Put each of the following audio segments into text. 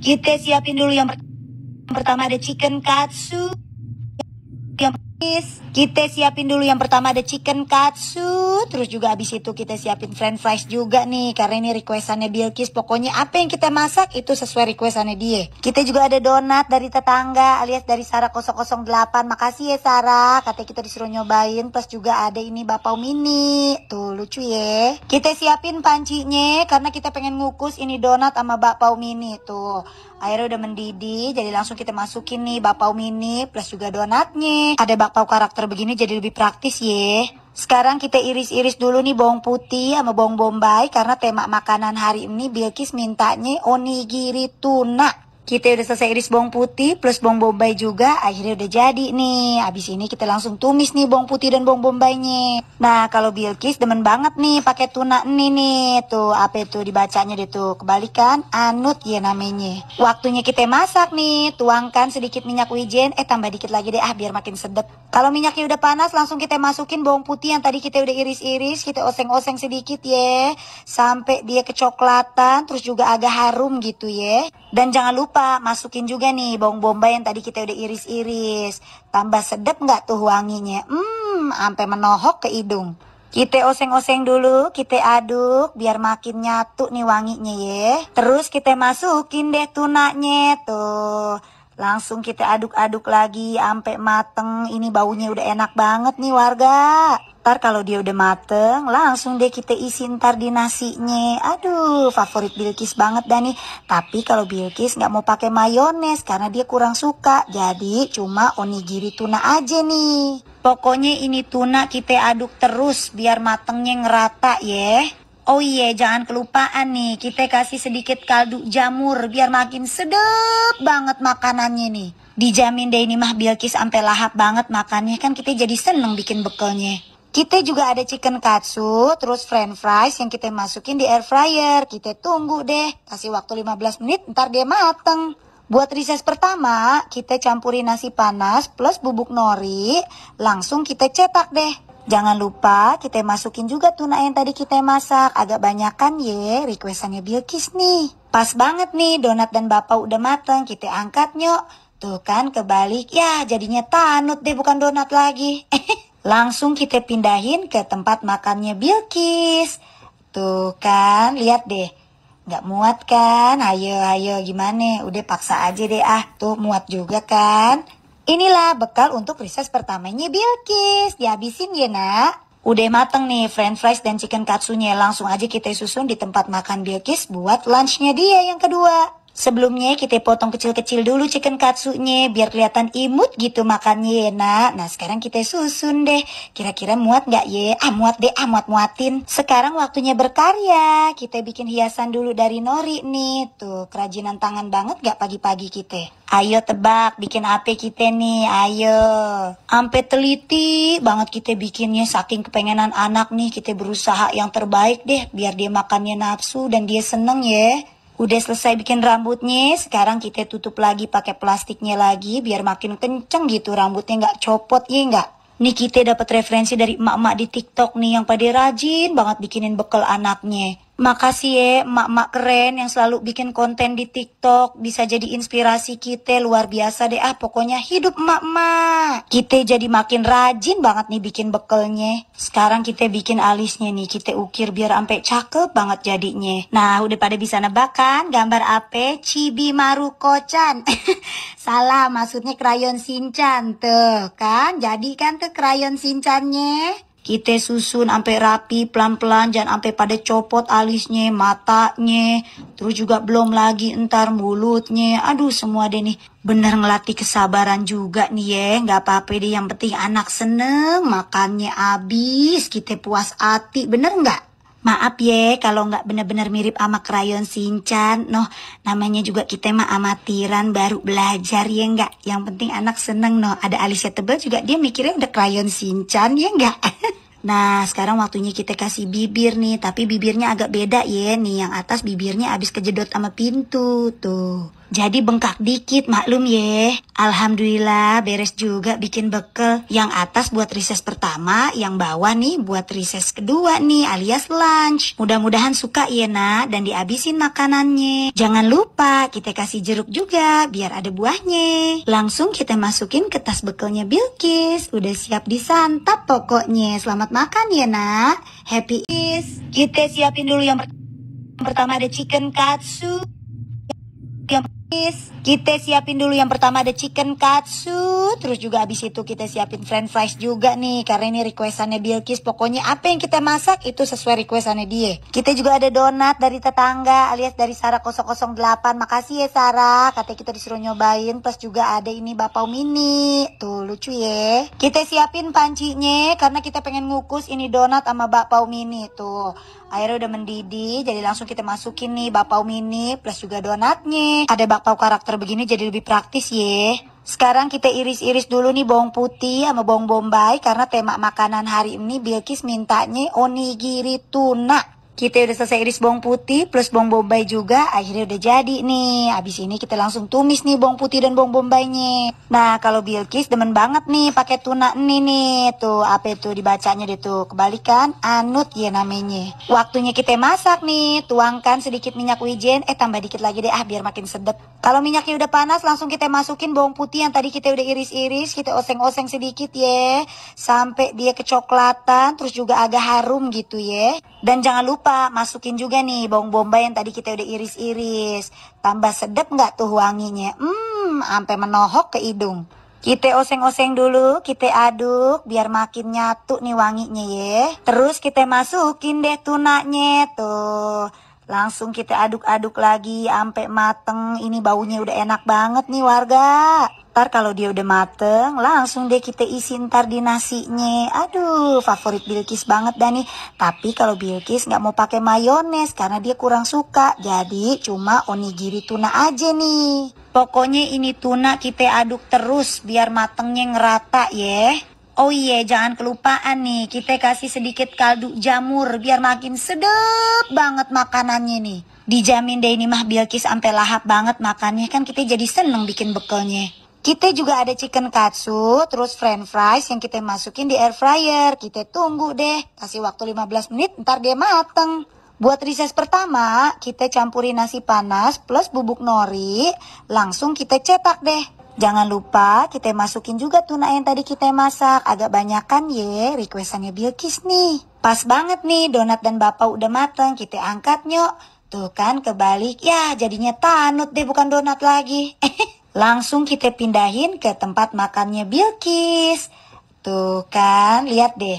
Kita siapin dulu yang, per yang pertama ada chicken katsu. Yang kita siapin dulu yang pertama ada chicken katsu. Terus juga abis itu kita siapin french fries juga nih. Karena ini requestannya Bilkis. Pokoknya apa yang kita masak itu sesuai requestannya dia. Kita juga ada donat dari tetangga alias dari Sarah 008. Makasih ya Sarah. Katanya kita disuruh nyobain. Plus juga ada ini bapau mini. Tuh lucu ya. Kita siapin pancinya karena kita pengen ngukus ini donat sama bapau mini tuh. Airnya udah mendidih, jadi langsung kita masukin nih bakpao mini plus juga donatnya. Ada bakpao karakter begini jadi lebih praktis ya. Sekarang kita iris-iris dulu nih bawang putih sama bawang bombay karena tema makanan hari ini Bilkis mintanya onigiri tuna. Kita udah selesai iris bawang putih plus bawang bombay juga akhirnya udah jadi nih. Abis ini kita langsung tumis nih bawang putih dan bawang bombaynya. Nah kalau Bilkis demen banget nih pakai tuna ini nih. Tuh apa itu dibacanya deh tuh kebalikan anut ya namanya. Waktunya kita masak nih. Tuangkan sedikit minyak wijen eh tambah dikit lagi deh ah biar makin sedap kalau minyaknya udah panas, langsung kita masukin bawang putih yang tadi kita udah iris-iris, kita oseng-oseng sedikit ya, sampai dia kecoklatan, terus juga agak harum gitu ya. Dan jangan lupa masukin juga nih bawang bombay yang tadi kita udah iris-iris. Tambah sedap nggak tuh wanginya? Hmm, sampai menohok ke hidung. Kita oseng-oseng dulu, kita aduk biar makin nyatu nih wanginya ya. Terus kita masukin deh tunanya tuh. Langsung kita aduk-aduk lagi sampai mateng. Ini baunya udah enak banget nih warga. Ntar kalau dia udah mateng, langsung deh kita isi ntar di nasinya. Aduh, favorit Bilkis banget dah nih. Tapi kalau Bilkis nggak mau pakai mayones karena dia kurang suka. Jadi cuma onigiri tuna aja nih. Pokoknya ini tuna kita aduk terus biar matengnya ngerata ya. Oh iya, jangan kelupaan nih, kita kasih sedikit kaldu jamur biar makin sedap banget makanannya nih. Dijamin deh ini mah Bilkis sampai lahap banget makannya kan kita jadi seneng bikin bekalnya. Kita juga ada chicken katsu, terus french fries yang kita masukin di air fryer. Kita tunggu deh, kasih waktu 15 menit, ntar dia mateng. Buat riset pertama, kita campurin nasi panas plus bubuk nori, langsung kita cetak deh. Jangan lupa kita masukin juga tuna yang tadi kita masak. Agak banyak kan ye requestannya Bilkis nih. Pas banget nih donat dan bapak udah mateng kita angkat nyok. Tuh kan kebalik ya jadinya tanut deh bukan donat lagi. Langsung kita pindahin ke tempat makannya Bilkis. Tuh kan lihat deh. Gak muat kan? Ayo, ayo, gimana? Udah paksa aja deh ah. Tuh muat juga kan? Inilah bekal untuk riset pertamanya Bilkis. Dihabisin ya nak. Udah mateng nih french fries dan chicken katsunya. Langsung aja kita susun di tempat makan Bilkis buat lunchnya dia yang kedua. Sebelumnya kita potong kecil-kecil dulu chicken katsunya biar kelihatan imut gitu makannya ya nak. Nah sekarang kita susun deh. Kira-kira muat nggak ya? Ah muat deh, ah muat muatin. Sekarang waktunya berkarya. Kita bikin hiasan dulu dari nori nih. Tuh kerajinan tangan banget nggak pagi-pagi kita. Ayo tebak bikin apa kita nih? Ayo. Ampe teliti banget kita bikinnya saking kepengenan anak nih. Kita berusaha yang terbaik deh biar dia makannya nafsu dan dia seneng ya. Udah selesai bikin rambutnya, sekarang kita tutup lagi pakai plastiknya lagi biar makin kenceng gitu rambutnya nggak copot ya nggak. Nih kita dapat referensi dari emak-emak di TikTok nih yang pada rajin banget bikinin bekal anaknya. Makasih ya mak-mak keren yang selalu bikin konten di TikTok bisa jadi inspirasi kita luar biasa deh ah pokoknya hidup mak-mak. Kita jadi makin rajin banget nih bikin bekelnya. Sekarang kita bikin alisnya nih kita ukir biar sampai cakep banget jadinya. Nah udah pada bisa nebak kan gambar apa? Cibi Maru Kocan. Salah maksudnya krayon sinchan tuh kan. Jadi kan tuh krayon sincannya. Kita susun sampai rapi pelan-pelan jangan sampai pada copot alisnya, matanya, terus juga belum lagi entar mulutnya. Aduh semua deh nih. Bener ngelatih kesabaran juga nih ya. nggak apa-apa deh yang penting anak seneng, makannya habis, kita puas hati. Bener nggak? Maaf ya kalau nggak bener-bener mirip sama krayon Sinchan. Noh, namanya juga kita mah amatiran baru belajar ya nggak. Yang penting anak seneng noh. Ada alisnya tebal juga dia mikirnya udah krayon Sinchan ya nggak. Nah, sekarang waktunya kita kasih bibir nih, tapi bibirnya agak beda ya. Nih, yang atas bibirnya habis kejedot sama pintu tuh. Jadi bengkak dikit, maklum ye. Alhamdulillah beres juga bikin bekel. Yang atas buat riset pertama, yang bawah nih buat riset kedua nih alias lunch. Mudah-mudahan suka ya nak dan dihabisin makanannya. Jangan lupa kita kasih jeruk juga biar ada buahnya. Langsung kita masukin ke tas bekelnya Bilkis. Udah siap disantap pokoknya. Selamat makan ya nak. Happy is. Kita siapin dulu yang pertama ada chicken katsu. Yang kita siapin dulu yang pertama ada chicken katsu Terus juga abis itu kita siapin french fries juga nih Karena ini requestannya Bilkis Pokoknya apa yang kita masak itu sesuai requestannya dia Kita juga ada donat dari tetangga alias dari Sarah 008 Makasih ya Sarah Katanya kita disuruh nyobain Plus juga ada ini bapau mini Tuh lucu ya Kita siapin pancinya Karena kita pengen ngukus ini donat sama bapau mini Tuh Airnya udah mendidih, jadi langsung kita masukin nih bakpao mini plus juga donatnya. Ada bakpao karakter begini jadi lebih praktis ye. Sekarang kita iris-iris dulu nih bawang putih sama bawang bombay karena tema makanan hari ini Bilkis mintanya onigiri tuna. Kita udah selesai iris bawang putih plus bawang bombay juga. Akhirnya udah jadi nih. Abis ini kita langsung tumis nih bawang putih dan bawang bombaynya. Nah kalau Bilkis demen banget nih pakai tuna ini nih. Tuh apa itu dibacanya deh tuh. Kebalikan anut ya namanya. Waktunya kita masak nih. Tuangkan sedikit minyak wijen. Eh tambah dikit lagi deh ah biar makin sedap. Kalau minyaknya udah panas langsung kita masukin bawang putih yang tadi kita udah iris-iris. Kita oseng-oseng sedikit ya. Sampai dia kecoklatan terus juga agak harum gitu ya. Dan jangan lupa masukin juga nih bawang bombay yang tadi kita udah iris-iris. Tambah sedap nggak tuh wanginya? Hmm, sampai menohok ke hidung. Kita oseng-oseng dulu, kita aduk biar makin nyatu nih wanginya ya. Terus kita masukin deh tunanya tuh. Langsung kita aduk-aduk lagi sampai mateng. Ini baunya udah enak banget nih warga ntar kalau dia udah mateng langsung deh kita isi ntar di nasinya aduh favorit Bilkis banget Dani. tapi kalau Bilkis nggak mau pakai mayones karena dia kurang suka jadi cuma onigiri tuna aja nih pokoknya ini tuna kita aduk terus biar matengnya ngerata ya Oh iya, jangan kelupaan nih, kita kasih sedikit kaldu jamur biar makin sedap banget makanannya nih. Dijamin deh ini mah Bilkis sampai lahap banget makannya kan kita jadi seneng bikin bekalnya. Kita juga ada chicken katsu, terus french fries yang kita masukin di air fryer. Kita tunggu deh, kasih waktu 15 menit, ntar dia mateng. Buat riset pertama, kita campurin nasi panas plus bubuk nori, langsung kita cetak deh. Jangan lupa kita masukin juga tuna yang tadi kita masak, agak banyakan ye, requestannya Bilkis nih. Pas banget nih, donat dan bapak udah mateng, kita angkat nyok. Tuh kan kebalik, ya jadinya tanut deh bukan donat lagi. Langsung kita pindahin ke tempat makannya Bilkis. Tuh kan, lihat deh.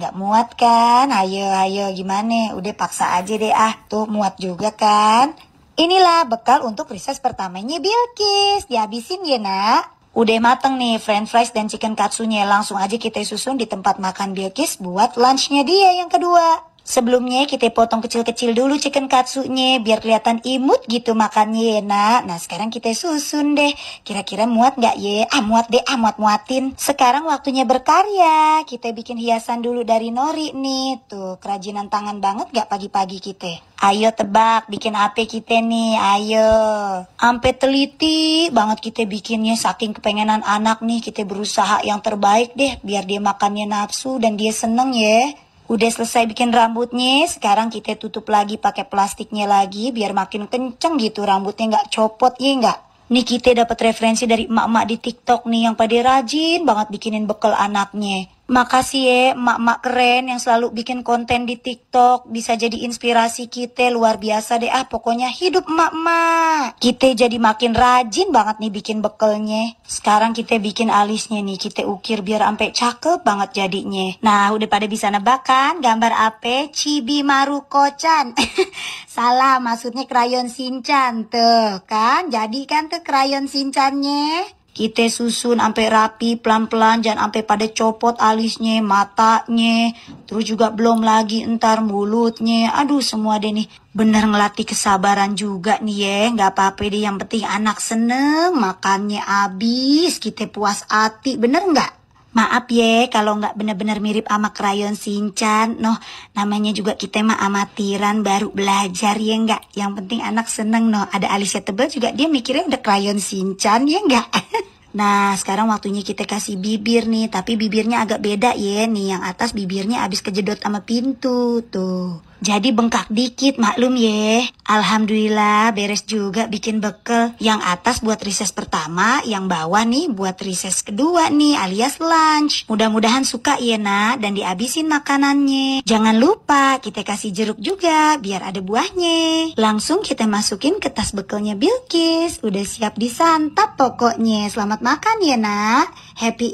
Nggak muat kan? Ayo, ayo, gimana? Udah paksa aja deh ah. Tuh, muat juga kan? Inilah bekal untuk riset pertamanya Bilkis. Dihabisin ya nak. Udah mateng nih french fries dan chicken katsunya. Langsung aja kita susun di tempat makan Bilkis buat lunchnya dia yang kedua. Sebelumnya kita potong kecil-kecil dulu chicken katsunya biar kelihatan imut gitu makannya ya nak. Nah sekarang kita susun deh. Kira-kira muat nggak ya? Ah muat deh, ah muat muatin. Sekarang waktunya berkarya. Kita bikin hiasan dulu dari nori nih. Tuh kerajinan tangan banget nggak pagi-pagi kita. Ayo tebak bikin apa kita nih? Ayo. Ampe teliti banget kita bikinnya saking kepengenan anak nih kita berusaha yang terbaik deh biar dia makannya nafsu dan dia seneng ya. Udah selesai bikin rambutnya, sekarang kita tutup lagi pakai plastiknya lagi biar makin kenceng gitu rambutnya nggak copot ya nggak. Nih kita dapat referensi dari emak-emak di TikTok nih yang pada rajin banget bikinin bekal anaknya. Makasih ya mak-mak keren yang selalu bikin konten di TikTok bisa jadi inspirasi kita luar biasa deh ah pokoknya hidup mak-mak. Kita jadi makin rajin banget nih bikin bekelnya. Sekarang kita bikin alisnya nih kita ukir biar sampai cakep banget jadinya. Nah udah pada bisa nebak kan gambar apa? Cibi Maru Kocan. Salah maksudnya krayon sinchan tuh kan. Jadi kan tuh krayon sincannya. Kita susun sampai rapi pelan-pelan jangan sampai pada copot alisnya, matanya, terus juga belum lagi entar mulutnya. Aduh semua deh nih. Bener ngelatih kesabaran juga nih ya. nggak apa-apa deh yang penting anak seneng, makannya habis, kita puas hati. Bener nggak? Maaf ya kalau nggak bener-bener mirip sama krayon Sinchan. Noh, namanya juga kita mah amatiran baru belajar ya nggak. Yang penting anak seneng noh. Ada alisnya tebal juga dia mikirnya udah krayon Sinchan ya nggak. Nah, sekarang waktunya kita kasih bibir nih, tapi bibirnya agak beda ya. Nih, yang atas bibirnya habis kejedot sama pintu tuh. Jadi bengkak dikit, maklum ye. Alhamdulillah beres juga bikin bekel. Yang atas buat riset pertama, yang bawah nih buat riset kedua nih alias lunch. Mudah-mudahan suka ya nak dan dihabisin makanannya. Jangan lupa kita kasih jeruk juga biar ada buahnya. Langsung kita masukin ke tas bekelnya Bilkis. Udah siap disantap pokoknya. Selamat makan ya nak. Happy